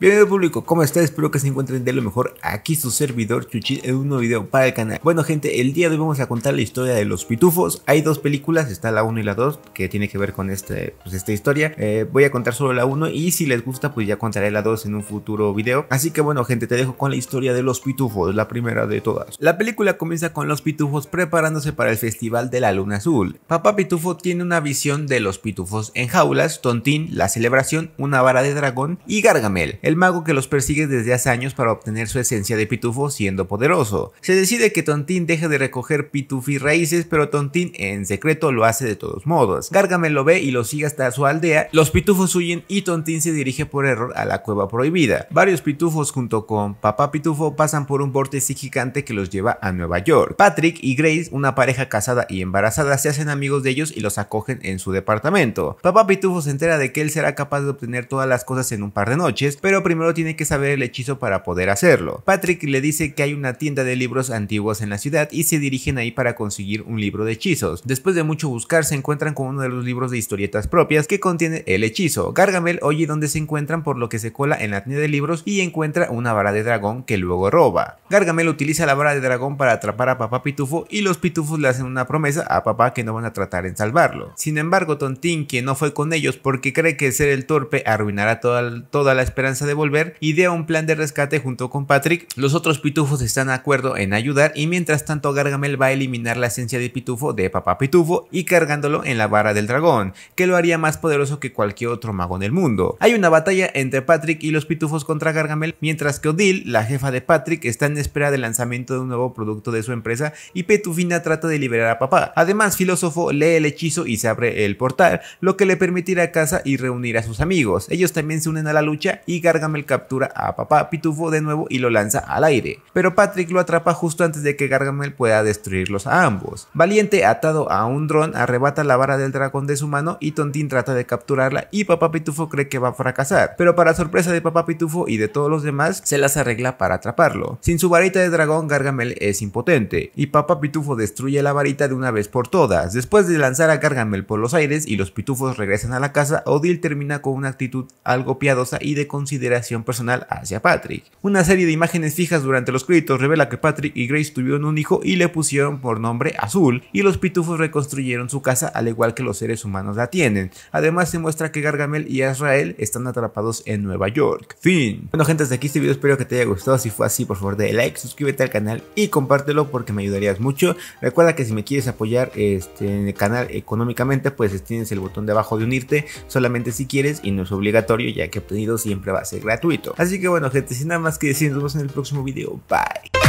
Bienvenido público, ¿cómo está? Espero que se encuentren de lo mejor. Aquí su servidor Chuchit en un nuevo video para el canal. Bueno gente, el día de hoy vamos a contar la historia de los pitufos. Hay dos películas, está la 1 y la 2, que tiene que ver con este, pues, esta historia. Eh, voy a contar solo la 1 y si les gusta pues ya contaré la 2 en un futuro video. Así que bueno gente, te dejo con la historia de los pitufos, la primera de todas. La película comienza con los pitufos preparándose para el Festival de la Luna Azul. Papá Pitufo tiene una visión de los pitufos en jaulas, Tontín, la celebración, una vara de dragón y Gargamel el mago que los persigue desde hace años para obtener su esencia de pitufo siendo poderoso. Se decide que Tontín deje de recoger pitufi raíces, pero Tontín en secreto lo hace de todos modos. Gargamel lo ve y lo sigue hasta su aldea, los pitufos huyen y Tontín se dirige por error a la cueva prohibida. Varios pitufos junto con Papá Pitufo pasan por un vórtice gigante que los lleva a Nueva York. Patrick y Grace, una pareja casada y embarazada, se hacen amigos de ellos y los acogen en su departamento. Papá Pitufo se entera de que él será capaz de obtener todas las cosas en un par de noches, pero primero tiene que saber el hechizo para poder hacerlo. Patrick le dice que hay una tienda de libros antiguos en la ciudad y se dirigen ahí para conseguir un libro de hechizos. Después de mucho buscar se encuentran con uno de los libros de historietas propias que contiene el hechizo. Gargamel oye donde se encuentran por lo que se cola en la tienda de libros y encuentra una vara de dragón que luego roba. Gargamel utiliza la vara de dragón para atrapar a papá Pitufo y los Pitufos le hacen una promesa a papá que no van a tratar en salvarlo. Sin embargo Tontín que no fue con ellos porque cree que ser el torpe arruinará toda, toda la esperanza de devolver, idea un plan de rescate junto con Patrick. Los otros pitufos están de acuerdo en ayudar y mientras tanto Gargamel va a eliminar la esencia de pitufo de papá pitufo y cargándolo en la vara del dragón, que lo haría más poderoso que cualquier otro mago en el mundo. Hay una batalla entre Patrick y los pitufos contra Gargamel, mientras que Odile, la jefa de Patrick, está en espera del lanzamiento de un nuevo producto de su empresa y Petufina trata de liberar a papá. Además, Filósofo lee el hechizo y se abre el portal, lo que le permitirá a casa y reunir a sus amigos. Ellos también se unen a la lucha y Gargamel Gargamel captura a papá Pitufo de nuevo y lo lanza al aire, pero Patrick lo atrapa justo antes de que Gargamel pueda destruirlos a ambos. Valiente, atado a un dron, arrebata la vara del dragón de su mano y Tontín trata de capturarla y papá Pitufo cree que va a fracasar, pero para sorpresa de papá Pitufo y de todos los demás, se las arregla para atraparlo. Sin su varita de dragón, Gargamel es impotente, y papá Pitufo destruye la varita de una vez por todas. Después de lanzar a Gargamel por los aires y los pitufos regresan a la casa, Odil termina con una actitud algo piadosa y de consideración consideración personal hacia Patrick. Una serie de imágenes fijas durante los créditos revela que Patrick y Grace tuvieron un hijo y le pusieron por nombre Azul, y los pitufos reconstruyeron su casa al igual que los seres humanos la tienen. Además se muestra que Gargamel y Azrael están atrapados en Nueva York. Fin. Bueno gente, hasta aquí este video, espero que te haya gustado, si fue así por favor de like, suscríbete al canal y compártelo porque me ayudarías mucho. Recuerda que si me quieres apoyar este, en el canal económicamente, pues tienes el botón de abajo de unirte, solamente si quieres y no es obligatorio ya que obtenido siempre vas gratuito. Así que bueno gente, sin nada más que decir, nos vemos en el próximo video. Bye.